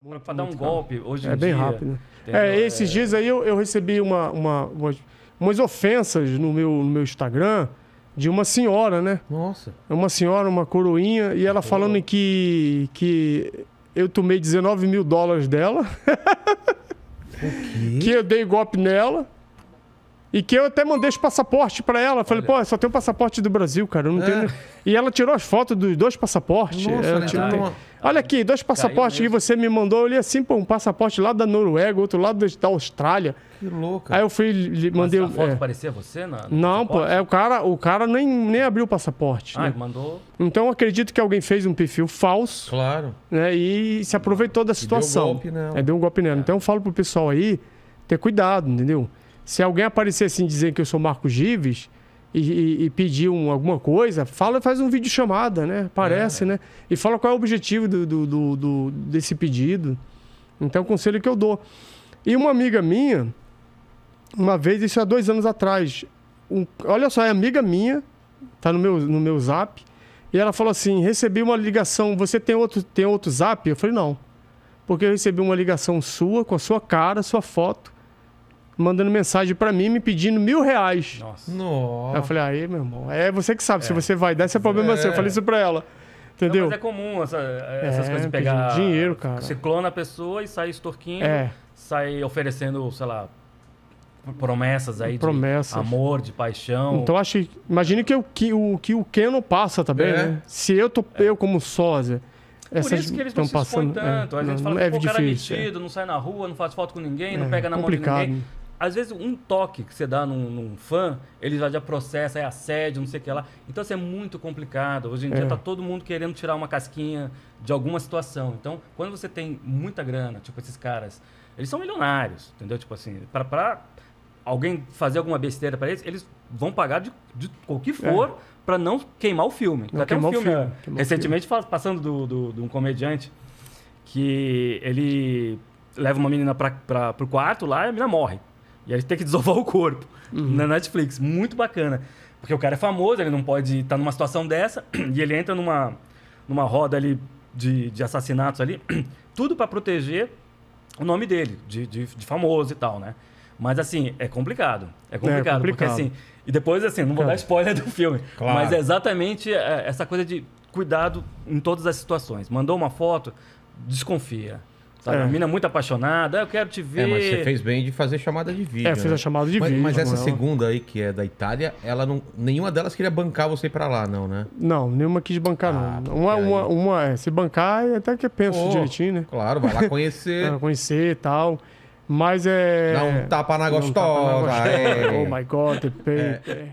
Muito, pra dar um golpe hoje É bem dia, rápido. É, esses é. dias aí eu, eu recebi uma, uma, uma, umas ofensas no meu, no meu Instagram de uma senhora, né? Nossa. É uma senhora, uma coroinha, e ela falando que, que eu tomei 19 mil dólares dela. que eu dei golpe nela. E que eu até mandei os passaportes para ela. Falei, Olha. pô, só tem o passaporte do Brasil, cara. Eu não é. tenho... E ela tirou as fotos dos dois passaportes. Nossa, né? então, Olha aqui, dois passaportes que você me mandou. Eu li assim, pô, um passaporte lá da Noruega, outro lado da Austrália. Que louco. Aí eu fui, lhe, mandei. Mas a foto é... parecia você na, Não, passaporte? pô, é, o cara, o cara nem, nem abriu o passaporte. Ah, né? mandou. Então eu acredito que alguém fez um perfil falso. Claro. Né, e se aproveitou da situação. E deu um golpe nela. É, deu um golpe nela. É. Então eu falo pro pessoal aí ter cuidado, entendeu? Se alguém aparecer assim dizer que eu sou Marco Gives e, e, e pedir um, alguma coisa, fala, faz um vídeo chamada, né? Aparece, é. né? E fala qual é o objetivo do, do, do, do, desse pedido. Então, é o conselho que eu dou. E uma amiga minha, uma vez, isso há dois anos atrás, um, olha só, é amiga minha, tá no meu, no meu zap, e ela falou assim: recebi uma ligação, você tem outro, tem outro zap? Eu falei: não. Porque eu recebi uma ligação sua, com a sua cara, sua foto, mandando mensagem para mim me pedindo mil reais. Nossa. Eu falei, aí, ah, é, meu irmão, é você que sabe. É. Se você vai dar, esse é problema é. seu. Eu falei é. isso pra ela. Entendeu? Não, mas é comum essa, é, essas é, coisas pegar. Dinheiro, cara. Você clona a pessoa e sai extorquindo, é. sai oferecendo, sei lá, promessas aí promessas. de amor, de paixão. Então acho Imagine que o que o, que o Ken não passa também, tá né? Se eu tô eu como sósia. Por Essas isso que eles não se passando, tanto. É, a gente não, fala que é o cara é metido, não sai na rua, não faz foto com ninguém, é, não pega na mão de ninguém às vezes um toque que você dá num, num, fã, ele já já processa, é assédio, não sei o que lá. Então, assim, é muito complicado. Hoje em é. dia tá todo mundo querendo tirar uma casquinha de alguma situação. Então, quando você tem muita grana, tipo esses caras, eles são milionários, entendeu? Tipo assim, para alguém fazer alguma besteira para eles, eles vão pagar de, de o é. for é. para não queimar o filme. Não, Até um filme, filme. recentemente, filme. passando do, do, de um comediante que ele leva uma menina para o quarto lá e a menina morre. E aí tem que desovar o corpo uhum. na Netflix. Muito bacana. Porque o cara é famoso, ele não pode estar tá numa situação dessa e ele entra numa, numa roda ali de, de assassinatos ali, tudo para proteger o nome dele, de, de, de, famoso e tal, né? Mas assim, é complicado. É complicado, é complicado. porque assim. E depois, assim, não vou dar spoiler do filme. Claro. Mas é exatamente é, essa coisa de cuidado em todas as situações. Mandou uma foto, desconfia. Sabe? Tá? É. mina é muito apaixonada, ah, eu quero te ver. É, mas você fez bem de fazer chamada de vídeo. É, fez né? a chamada de mas, vídeo. Mas essa ela. segunda aí, que é da Itália, ela não. Nenhuma delas queria bancar você para lá, não, né? Não, nenhuma quis bancar, ah, não. Tá, uma, uma, uma, é, se bancar, é até que é penso direitinho, né? Claro, vai lá conhecer. vai conhecer e tal. Mas é. Dá um tapa na gostosa. Não, tapa na gostosa. É. Oh my god, the paper. É.